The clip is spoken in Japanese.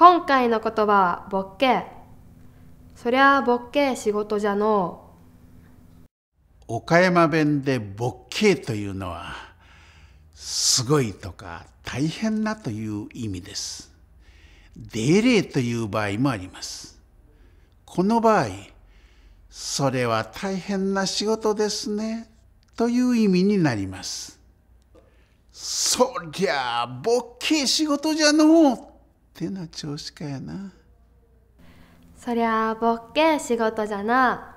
今回の言葉はボッケそりゃあボッケ仕事じゃの岡山弁でボッケというのはすごいとか大変なという意味ですデレという場合もありますこの場合それは大変な仕事ですねという意味になりますそりゃあボッケ仕事じゃのうの調子かやなそりゃあボッケ仕事じゃな